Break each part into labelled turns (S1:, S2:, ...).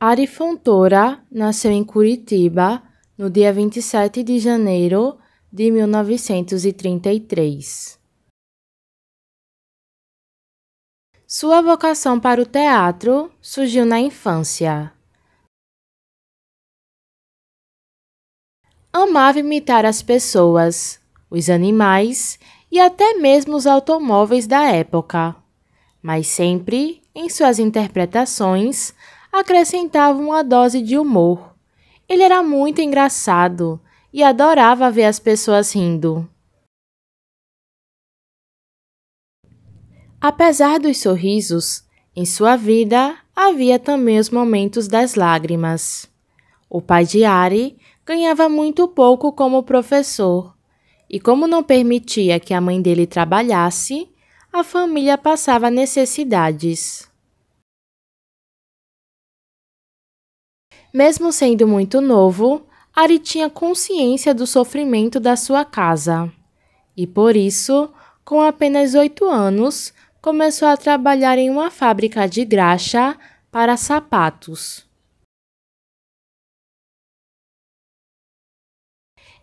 S1: Ari Fontoura nasceu em Curitiba no dia 27 de janeiro de 1933. Sua vocação para o teatro surgiu na infância. Amava imitar as pessoas, os animais e até mesmo os automóveis da época, mas sempre, em suas interpretações, acrescentava uma dose de humor. Ele era muito engraçado e adorava ver as pessoas rindo. Apesar dos sorrisos, em sua vida havia também os momentos das lágrimas. O pai de Ari ganhava muito pouco como professor, e como não permitia que a mãe dele trabalhasse, a família passava necessidades. Mesmo sendo muito novo, Ari tinha consciência do sofrimento da sua casa. E por isso, com apenas oito anos, começou a trabalhar em uma fábrica de graxa para sapatos.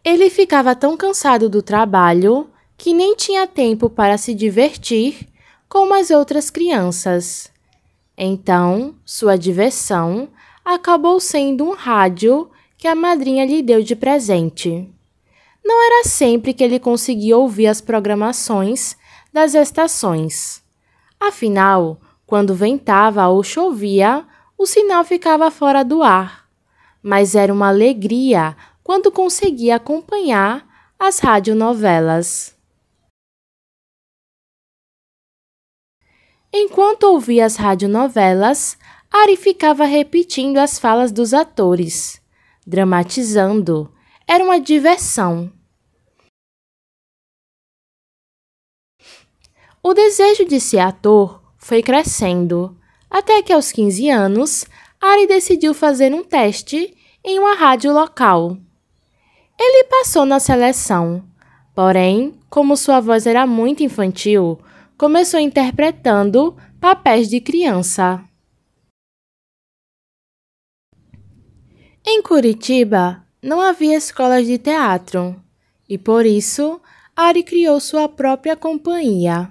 S1: Ele ficava tão cansado do trabalho que nem tinha tempo para se divertir como as outras crianças. Então, sua diversão acabou sendo um rádio que a madrinha lhe deu de presente. Não era sempre que ele conseguia ouvir as programações das estações. Afinal, quando ventava ou chovia, o sinal ficava fora do ar. Mas era uma alegria quando conseguia acompanhar as radionovelas. Enquanto ouvia as radionovelas, Ari ficava repetindo as falas dos atores, dramatizando. Era uma diversão. O desejo de ser ator foi crescendo, até que aos 15 anos, Ari decidiu fazer um teste em uma rádio local. Ele passou na seleção, porém, como sua voz era muito infantil, começou interpretando papéis de criança. Em Curitiba, não havia escolas de teatro e, por isso, Ari criou sua própria companhia.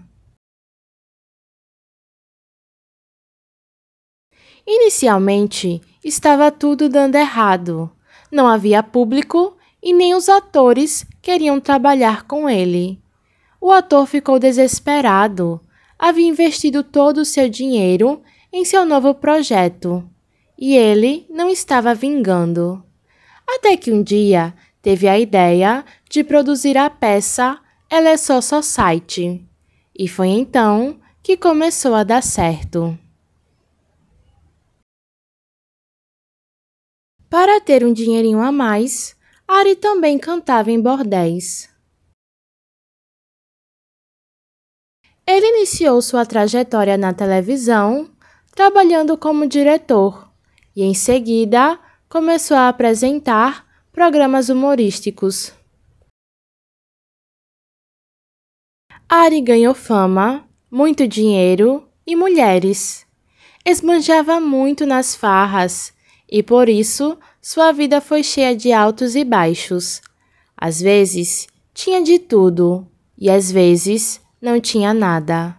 S1: Inicialmente, estava tudo dando errado. Não havia público e nem os atores queriam trabalhar com ele. O ator ficou desesperado. Havia investido todo o seu dinheiro em seu novo projeto e ele não estava vingando. Até que um dia teve a ideia de produzir a peça Ela é só Society. E foi então que começou a dar certo. Para ter um dinheirinho a mais, Ari também cantava em bordéis. Ele iniciou sua trajetória na televisão, trabalhando como diretor e, em seguida, começou a apresentar programas humorísticos. Ari ganhou fama, muito dinheiro e mulheres. Esbanjava muito nas farras e, por isso, sua vida foi cheia de altos e baixos. Às vezes, tinha de tudo e, às vezes, não tinha nada.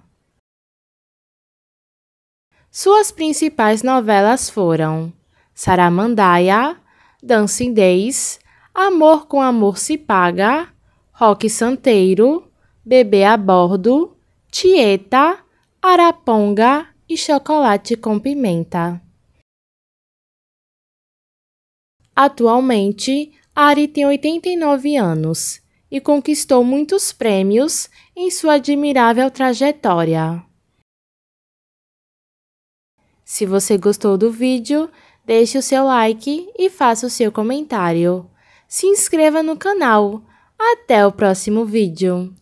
S1: Suas principais novelas foram Saramandaia, Dancing Days, Amor com Amor se Paga, Rock Santeiro, Bebê a Bordo, Tieta, Araponga e Chocolate com Pimenta. Atualmente, Ari tem 89 anos e conquistou muitos prêmios em sua admirável trajetória. Se você gostou do vídeo, deixe o seu like e faça o seu comentário. Se inscreva no canal. Até o próximo vídeo.